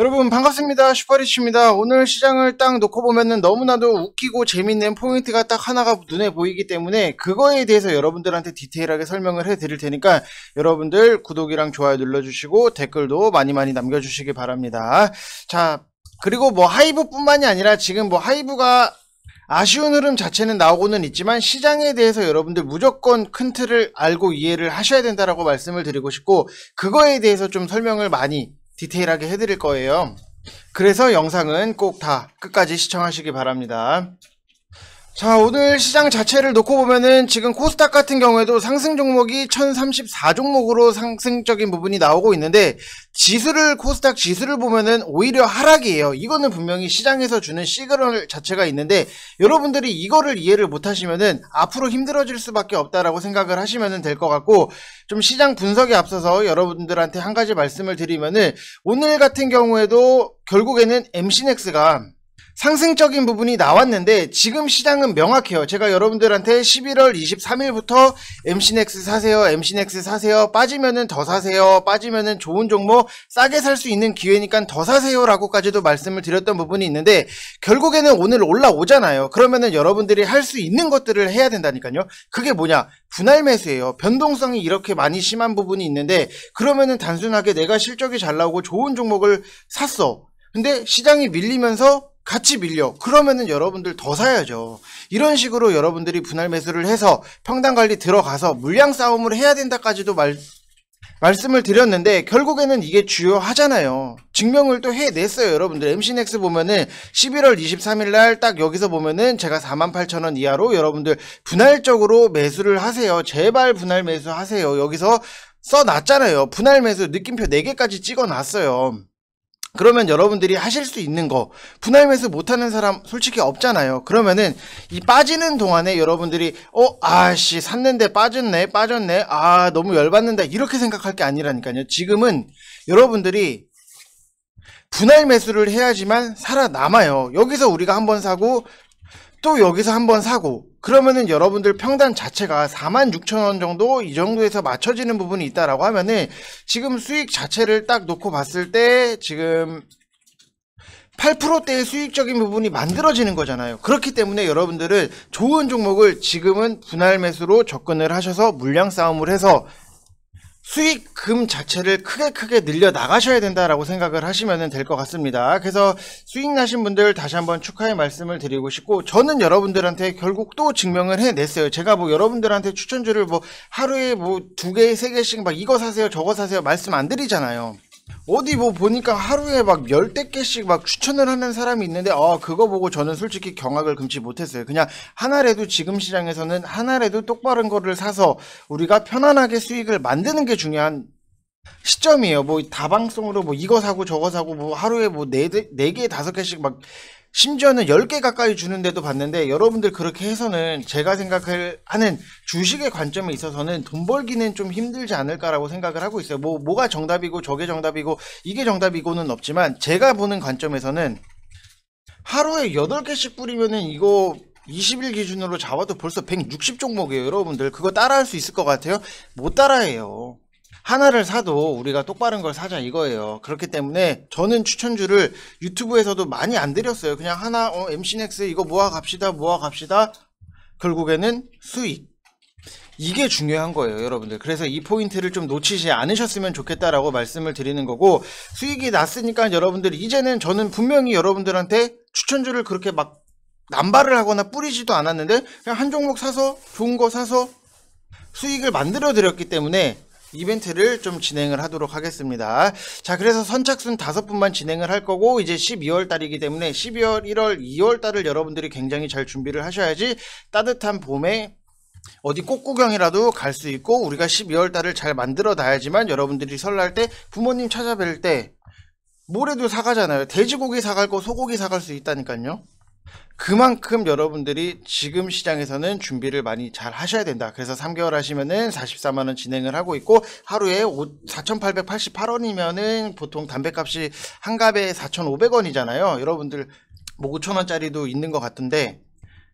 여러분 반갑습니다 슈퍼리치입니다 오늘 시장을 딱 놓고 보면은 너무나도 웃기고 재밌는 포인트가 딱 하나가 눈에 보이기 때문에 그거에 대해서 여러분들한테 디테일하게 설명을 해 드릴 테니까 여러분들 구독이랑 좋아요 눌러주시고 댓글도 많이 많이 남겨주시기 바랍니다 자 그리고 뭐 하이브 뿐만이 아니라 지금 뭐 하이브가 아쉬운 흐름 자체는 나오고는 있지만 시장에 대해서 여러분들 무조건 큰 틀을 알고 이해를 하셔야 된다라고 말씀을 드리고 싶고 그거에 대해서 좀 설명을 많이 디테일하게 해드릴 거예요. 그래서 영상은 꼭 다 끝까지 시청하시기 바랍니다. 자 오늘 시장 자체를 놓고 보면은 지금 코스닥 같은 경우에도 상승 종목이 1034 종목으로 상승적인 부분이 나오고 있는데 지수를 코스닥 지수를 보면은 오히려 하락이에요 이거는 분명히 시장에서 주는 시그널 자체가 있는데 여러분들이 이거를 이해를 못하시면은 앞으로 힘들어질 수밖에 없다라고 생각을 하시면 될 것 같고 좀 시장 분석에 앞서서 여러분들한테 한 가지 말씀을 드리면은 오늘 같은 경우에도 결국에는 m c n x 가 상승적인 부분이 나왔는데 지금 시장은 명확해요. 제가 여러분들한테 11월 23일부터 m c x 사세요, m c x 사세요, 빠지면은 더 사세요, 빠지면은 좋은 종목 싸게 살 수 있는 기회니까 더 사세요라고까지도 말씀을 드렸던 부분이 있는데 결국에는 오늘 올라오잖아요. 그러면은 여러분들이 할 수 있는 것들을 해야 된다니까요. 그게 뭐냐? 분할 매수예요. 변동성이 이렇게 많이 심한 부분이 있는데 그러면은 단순하게 내가 실적이 잘 나오고 좋은 종목을 샀어. 근데 시장이 밀리면서 같이 밀려. 그러면은 여러분들 더 사야죠. 이런 식으로 여러분들이 분할 매수를 해서 평당 관리 들어가서 물량 싸움을 해야 된다까지도 말, 말씀을 드렸는데 결국에는 이게 주요하잖아요. 증명을 또 해냈어요, 여러분들. MCNX 보면은 11월 23일 날 딱 여기서 보면은 제가 48,000원 이하로 여러분들 분할적으로 매수를 하세요. 제발 분할 매수 하세요. 여기서 써놨잖아요. 분할 매수 느낌표 4개까지 찍어놨어요. 그러면 여러분들이 하실 수 있는 거 분할 매수 못하는 사람 솔직히 없잖아요 그러면은 이 빠지는 동안에 여러분들이 어 아씨 샀는데 빠졌네 빠졌네 아 너무 열받는다 이렇게 생각할 게 아니라니까요 지금은 여러분들이 분할 매수를 해야지만 살아남아요 여기서 우리가 한번 사고 또 여기서 한번 사고 그러면은 여러분들 평단 자체가 46,000원 정도 이 정도에서 맞춰지는 부분이 있다라고 하면은 지금 수익 자체를 딱 놓고 봤을 때 지금 8%대의 수익적인 부분이 만들어지는 거잖아요. 그렇기 때문에 여러분들은 좋은 종목을 지금은 분할 매수로 접근을 하셔서 물량 싸움을 해서 수익금 자체를 크게 크게 늘려 나가셔야 된다라고 생각을 하시면 될 것 같습니다. 그래서 수익 나신 분들 다시 한번 축하의 말씀을 드리고 싶고 저는 여러분들한테 결국 또 증명을 해냈어요. 제가 뭐 여러분들한테 추천주를 뭐 하루에 뭐 두 개, 세 개씩 막 이거 사세요, 저거 사세요 말씀 안 드리잖아요. 어디 뭐 보니까 하루에 막 열댓 개씩 막 추천을 하는 사람이 있는데 아 그거 보고 저는 솔직히 경악을 금치 못했어요. 그냥 하나라도 지금 시장에서는 하나라도 똑바른 거를 사서 우리가 편안하게 수익을 만드는 게 중요한 시점이에요. 뭐 다방송으로 뭐 이거 사고 저거 사고 뭐 하루에 뭐 네개 네 다섯 개씩 막 심지어는 10개 가까이 주는데도 봤는데 여러분들 그렇게 해서는 제가 생각을 하는 주식의 관점에 있어서는 돈 벌기는 좀 힘들지 않을까라고 생각을 하고 있어요. 뭐, 뭐가 정답이고 저게 정답이고 이게 정답이고는 없지만 제가 보는 관점에서는 하루에 8개씩 뿌리면은 이거 20일 기준으로 잡아도 벌써 160 종목이에요. 여러분들 그거 따라할 수 있을 것 같아요? 못 따라해요. 하나를 사도 우리가 똑바른 걸 사자 이거예요. 그렇기 때문에 저는 추천주를 유튜브에서도 많이 안 드렸어요. 그냥 하나 어, MC넥스 이거 모아 갑시다 모아 갑시다 결국에는 수익 이게 중요한 거예요, 여러분들. 그래서 이 포인트를 좀 놓치지 않으셨으면 좋겠다라고 말씀을 드리는 거고, 수익이 났으니까 여러분들, 이제는 저는 분명히 여러분들한테 추천주를 그렇게 막 남발을 하거나 뿌리지도 않았는데, 그냥 한 종목 사서, 좋은 거 사서 수익을 만들어 드렸기 때문에, 이벤트를 좀 진행을 하도록 하겠습니다. 자, 그래서 선착순 다섯 분만 진행을 할 거고 이제 12월 달이기 때문에 12월, 1월, 2월 달을 여러분들이 굉장히 잘 준비를 하셔야지 따뜻한 봄에 어디 꽃구경이라도 갈 수 있고 우리가 12월 달을 잘 만들어 놔야지만 여러분들이 설날 때 부모님 찾아뵐 때 모래도 사가잖아요. 돼지고기 사갈 거 소고기 사갈 수 있다니까요. 그만큼 여러분들이 지금 시장에서는 준비를 많이 잘 하셔야 된다. 그래서 3개월 하시면은 44만 원 진행을 하고 있고 하루에 4,888원이면은 보통 담배값이 한 갑에 4,500원이잖아요. 여러분들 뭐 5천 원짜리도 있는 것 같은데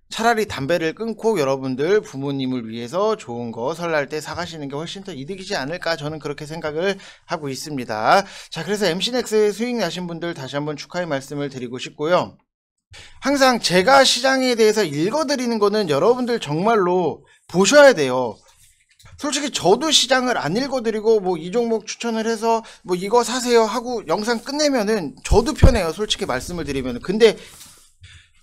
차라리 담배를 끊고 여러분들 부모님을 위해서 좋은 거 설날 때 사가시는 게 훨씬 더 이득이지 않을까 저는 그렇게 생각을 하고 있습니다. 자 그래서 MC넥스 수익 나신 분들 다시 한번 축하의 말씀을 드리고 싶고요. 항상 제가 시장에 대해서 읽어드리는 거는 여러분들 정말로 보셔야 돼요. 솔직히 저도 시장을 안 읽어드리고 뭐 이 종목 추천을 해서 뭐 이거 사세요 하고 영상 끝내면은 저도 편해요. 솔직히 말씀을 드리면 근데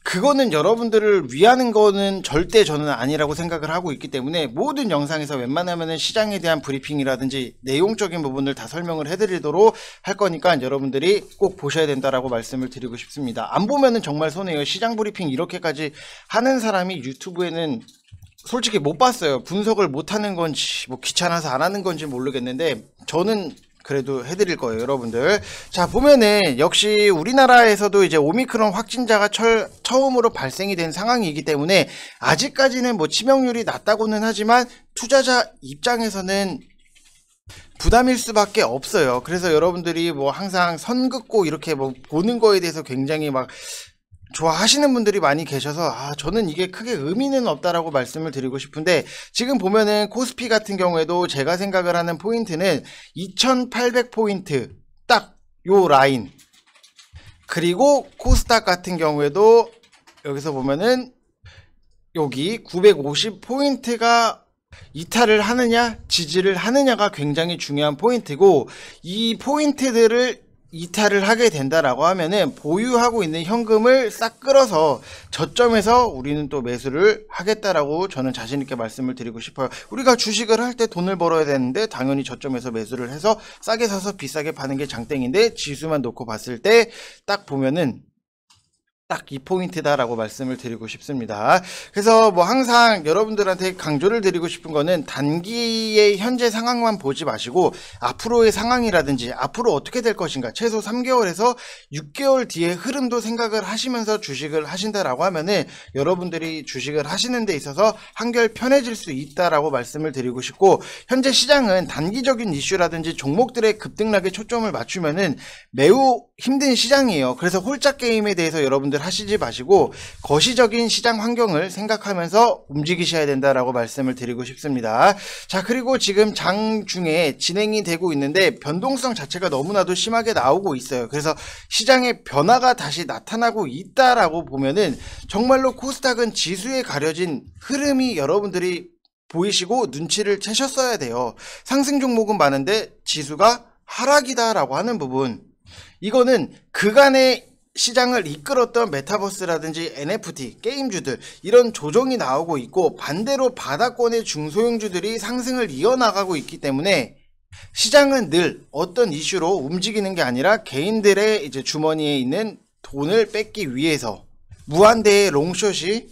그거는 여러분들을 위하는 거는 절대 저는 아니라고 생각을 하고 있기 때문에 모든 영상에서 웬만하면 시장에 대한 브리핑이라든지 내용적인 부분을 다 설명을 해드리도록 할 거니까 여러분들이 꼭 보셔야 된다라고 말씀을 드리고 싶습니다. 안 보면은 정말 손해요. 시장 브리핑 이렇게까지 하는 사람이 유튜브에는 솔직히 못 봤어요. 분석을 못 하는 건지 뭐 귀찮아서 안 하는 건지 모르겠는데 저는 그래도 해드릴 거예요 여러분들 자 보면은 역시 우리나라에서도 이제 오미크론 확진자가 철, 처음으로 발생이 된 상황이기 때문에 아직까지는 뭐 치명률이 낮다고는 하지만 투자자 입장에서는 부담일 수밖에 없어요. 그래서 여러분들이 뭐 항상 선 긋고 이렇게 뭐 보는 거에 대해서 굉장히 막 좋아하시는 분들이 많이 계셔서 아 저는 이게 크게 의미는 없다라고 말씀을 드리고 싶은데 지금 보면은 코스피 같은 경우에도 제가 생각을 하는 포인트는 2800포인트 딱 요 라인 그리고 코스닥 같은 경우에도 여기서 보면은 여기 950포인트가 이탈을 하느냐 지지를 하느냐가 굉장히 중요한 포인트고 이 포인트들을 이탈을 하게 된다라고 하면은 보유하고 있는 현금을 싹 끌어서 저점에서 우리는 또 매수를 하겠다라고 저는 자신 있게 말씀을 드리고 싶어요. 우리가 주식을 할 때 돈을 벌어야 되는데 당연히 저점에서 매수를 해서 싸게 사서 비싸게 파는 게 장땡인데 지수만 놓고 봤을 때 딱 보면은 딱이 포인트다라고 말씀을 드리고 싶습니다. 그래서 뭐 항상 여러분들한테 강조를 드리고 싶은 거는 단기의 현재 상황만 보지 마시고 앞으로의 상황이라든지 앞으로 어떻게 될 것인가 최소 3개월에서 6개월 뒤의 흐름도 생각을 하시면서 주식을 하신다라고 하면은 여러분들이 주식을 하시는 데 있어서 한결 편해질 수 있다라고 말씀을 드리고 싶고 현재 시장은 단기적인 이슈라든지 종목들의 급등락에 초점을 맞추면은 매우 힘든 시장이에요. 그래서 홀짝 게임에 대해서 여러분들 하시지 마시고 거시적인 시장 환경을 생각하면서 움직이셔야 된다라고 말씀을 드리고 싶습니다. 자, 그리고 지금 장 중에 진행이 되고 있는데 변동성 자체가 너무나도 심하게 나오고 있어요. 그래서 시장의 변화가 다시 나타나고 있다라고 보면은 정말로 코스닥은 지수에 가려진 흐름이 여러분들이 보이시고 눈치를 채셨어야 돼요. 상승 종목은 많은데 지수가 하락이다라고 하는 부분 이거는 그간의 시장을 이끌었던 메타버스라든지 NFT, 게임주들 이런 조정이 나오고 있고 반대로 바다권의 중소형주들이 상승을 이어나가고 있기 때문에 시장은 늘 어떤 이슈로 움직이는 게 아니라 개인들의 이제 주머니에 있는 돈을 뺏기 위해서 무한대의 롱숏이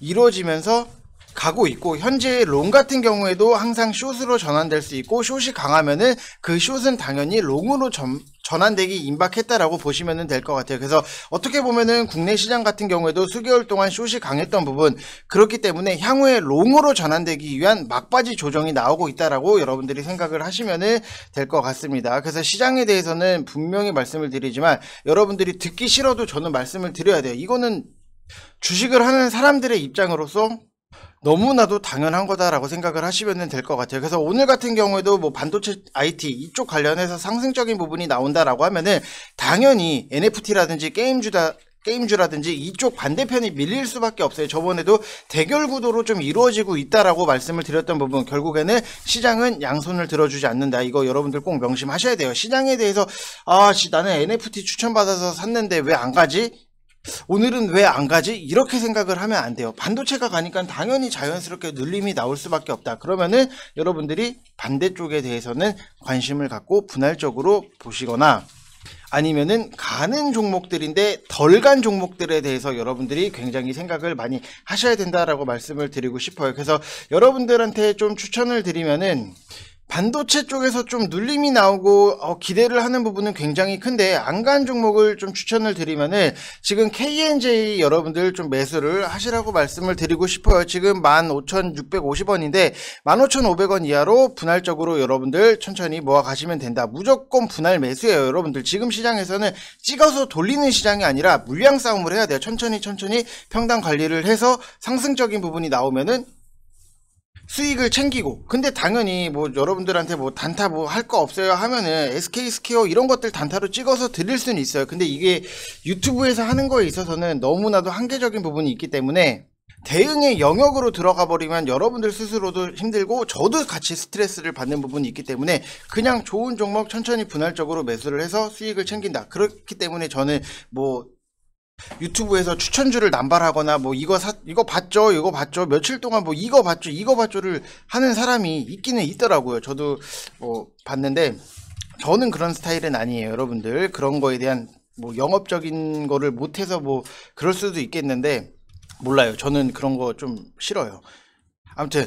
이루어지면서 가고 있고 현재 롱 같은 경우에도 항상 숏으로 전환될 수 있고 숏이 강하면은 그 숏은 당연히 롱으로 전, 전환되기 임박했다라고 보시면 될 것 같아요. 그래서 어떻게 보면은 국내 시장 같은 경우에도 수개월 동안 숏이 강했던 부분 그렇기 때문에 향후에 롱으로 전환되기 위한 막바지 조정이 나오고 있다라고 여러분들이 생각을 하시면될 것 같습니다. 그래서 시장에 대해서는 분명히 말씀을 드리지만 여러분들이 듣기 싫어도 저는 말씀을 드려야 돼요. 이거는 주식을 하는 사람들의 입장으로서 너무나도 당연한 거다라고 생각을 하시면 될 것 같아요. 그래서 오늘 같은 경우에도 뭐 반도체 IT 이쪽 관련해서 상승적인 부분이 나온다라고 하면은 당연히 NFT라든지 게임주다 게임주라든지 이쪽 반대편이 밀릴 수밖에 없어요. 저번에도 대결 구도로 좀 이루어지고 있다라고 말씀을 드렸던 부분 결국에는 시장은 양손을 들어주지 않는다. 이거 여러분들 꼭 명심하셔야 돼요. 시장에 대해서 아, 씨 나는 NFT 추천받아서 샀는데 왜 안 가지? 오늘은 왜 안 가지? 이렇게 생각을 하면 안 돼요. 반도체가 가니까 당연히 자연스럽게 눌림이 나올 수밖에 없다. 그러면은 여러분들이 반대쪽에 대해서는 관심을 갖고 분할적으로 보시거나 아니면은 가는 종목들인데 덜 간 종목들에 대해서 여러분들이 굉장히 생각을 많이 하셔야 된다라고 말씀을 드리고 싶어요. 그래서 여러분들한테 좀 추천을 드리면은 반도체 쪽에서 좀 눌림이 나오고 어, 기대를 하는 부분은 굉장히 큰데 안간 종목을 좀 추천을 드리면은 지금 KNJ 여러분들 좀 매수를 하시라고 말씀을 드리고 싶어요. 지금 15,650원인데 15,500원 이하로 분할적으로 여러분들 천천히 모아 가시면 된다. 무조건 분할 매수예요. 여러분들 지금 시장에서는 찍어서 돌리는 시장이 아니라 물량 싸움을 해야 돼요. 천천히 천천히 평당 관리를 해서 상승적인 부분이 나오면은 수익을 챙기고 근데 당연히 뭐 여러분들한테 뭐 단타 뭐 할 거 없어요 하면은 SK 스퀘어 이런 것들 단타로 찍어서 드릴 수는 있어요 근데 이게 유튜브에서 하는 거에 있어서는 너무나도 한계적인 부분이 있기 때문에 대응의 영역으로 들어가 버리면 여러분들 스스로도 힘들고 저도 같이 스트레스를 받는 부분이 있기 때문에 그냥 좋은 종목 천천히 분할적으로 매수를 해서 수익을 챙긴다 그렇기 때문에 저는 뭐 유튜브에서 추천주를 남발하거나 뭐 이거 사 이거 봤죠 이거 봤죠 며칠 동안 뭐 이거 봤죠 이거 봤죠를 하는 사람이 있기는 있더라고요 저도 뭐 봤는데 저는 그런 스타일은 아니에요 여러분들 그런 거에 대한 뭐 영업적인 거를 못해서 뭐 그럴 수도 있겠는데 몰라요 저는 그런 거 좀 싫어요 아무튼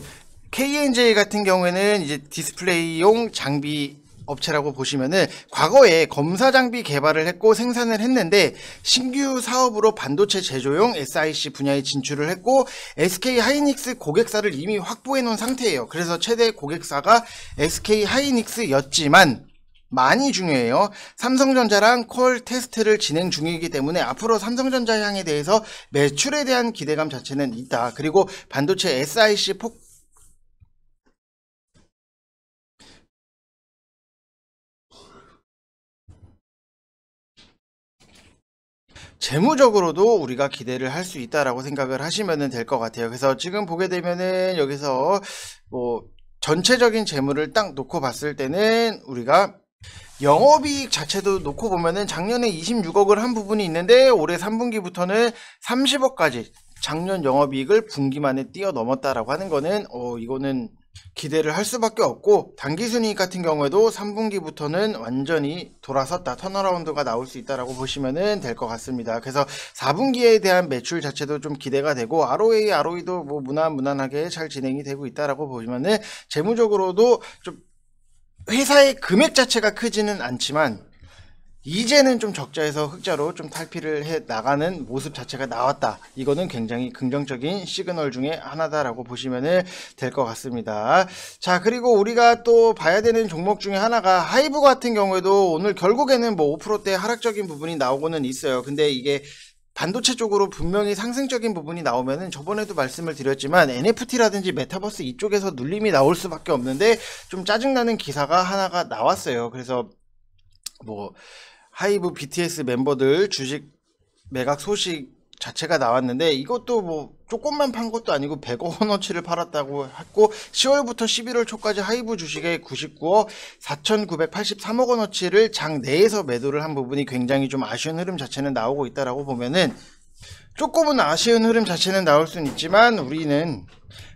KNJ 같은 경우에는 이제 디스플레이용 장비 업체라고 보시면은 과거에 검사 장비 개발을 했고 생산을 했는데 신규 사업으로 반도체 제조용 SIC 분야에 진출을 했고 SK 하이닉스 고객사를 이미 확보해 놓은 상태예요. 그래서 최대 고객사가 SK 하이닉스였지만 많이 중요해요. 삼성전자랑 콜 테스트를 진행 중이기 때문에 앞으로 삼성전자 향에 대해서 매출에 대한 기대감 자체는 있다. 그리고 반도체 SIC 폭 재무적으로도 우리가 기대를 할 수 있다라고 생각을 하시면 될 것 같아요. 그래서 지금 보게 되면은 여기서 뭐 전체적인 재무를 딱 놓고 봤을 때는 우리가 영업이익 자체도 놓고 보면은 작년에 26억을 한 부분이 있는데 올해 3분기부터는 30억까지 작년 영업이익을 분기만에 뛰어넘었다라고 하는 거는 어 이거는 기대를 할 수밖에 없고 단기 순이익 같은 경우에도 3분기부터는 완전히 돌아섰다 턴어라운드가 나올 수 있다라고 보시면될 것 같습니다. 그래서 4분기에 대한 매출 자체도 좀 기대가 되고 ROA, ROE도 뭐 무난 무난하게 잘 진행이 되고 있다라고 보시면 재무적으로도 좀 회사의 금액 자체가 크지는 않지만 이제는 좀 적자에서 흑자로 좀 탈피를 해 나가는 모습 자체가 나왔다. 이거는 굉장히 긍정적인 시그널 중에 하나다라고 보시면 될 것 같습니다. 자, 그리고 우리가 또 봐야 되는 종목 중에 하나가 하이브 같은 경우에도 오늘 결국에는 뭐 5%대 하락적인 부분이 나오고는 있어요. 근데 이게 반도체 쪽으로 분명히 상승적인 부분이 나오면은 저번에도 말씀을 드렸지만 NFT라든지 메타버스 이쪽에서 눌림이 나올 수밖에 없는데 좀 짜증나는 기사가 하나가 나왔어요. 그래서 뭐 하이브 BTS 멤버들 주식 매각 소식 자체가 나왔는데 이것도 뭐 조금만 판 것도 아니고 100억 원어치를 팔았다고 했고 10월부터 11월 초까지 하이브 주식의 99억 4,983억 원어치를 장 내에서 매도를 한 부분이 굉장히 좀 아쉬운 흐름 자체는 나오고 있다라고 보면은 조금은 아쉬운 흐름 자체는 나올 수는 있지만 우리는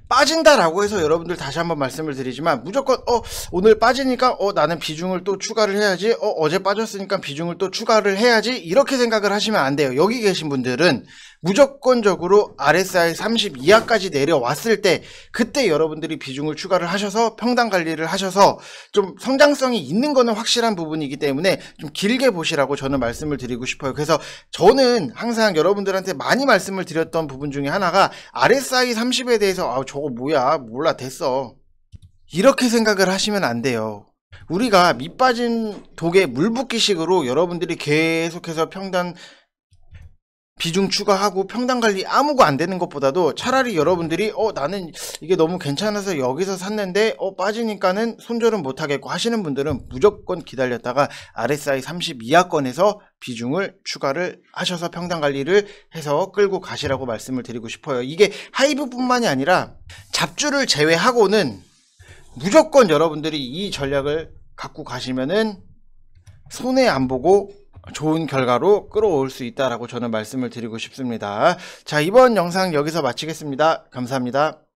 빠진다라고 해서 여러분들 다시 한번 말씀을 드리지만 무조건 어 오늘 빠지니까 어 나는 비중을 또 추가를 해야지 어 어제 빠졌으니까 비중을 또 추가를 해야지 이렇게 생각을 하시면 안 돼요. 여기 계신 분들은 무조건적으로 RSI 30 이하까지 내려왔을 때 그때 여러분들이 비중을 추가를 하셔서 평당 관리를 하셔서 좀 성장성이 있는 거는 확실한 부분이기 때문에 좀 길게 보시라고 저는 말씀을 드리고 싶어요. 그래서 저는 항상 여러분들한테 많이 말씀을 드렸던 부분 중에 하나가 RSI 30에 대해서 아 저거 뭐야 몰라 됐어 이렇게 생각을 하시면 안 돼요. 우리가 밑빠진 독에 물 붓기식으로 여러분들이 계속해서 평단 비중 추가하고 평당 관리 아무거 안 되는 것보다도 차라리 여러분들이 어 나는 이게 너무 괜찮아서 여기서 샀는데 어 빠지니까는 손절은 못 하겠고 하시는 분들은 무조건 기다렸다가 RSI 3 2 이하권에서 비중을 추가를 하셔서 평당 관리를 해서 끌고 가시라고 말씀을 드리고 싶어요. 이게 하이브뿐만이 아니라 잡주를 제외하고는 무조건 여러분들이 이 전략을 갖고 가시면은 손해 안 보고 좋은 결과로 끌어올 수 있다라고 저는 말씀을 드리고 싶습니다. 자, 이번 영상 여기서 마치겠습니다. 감사합니다.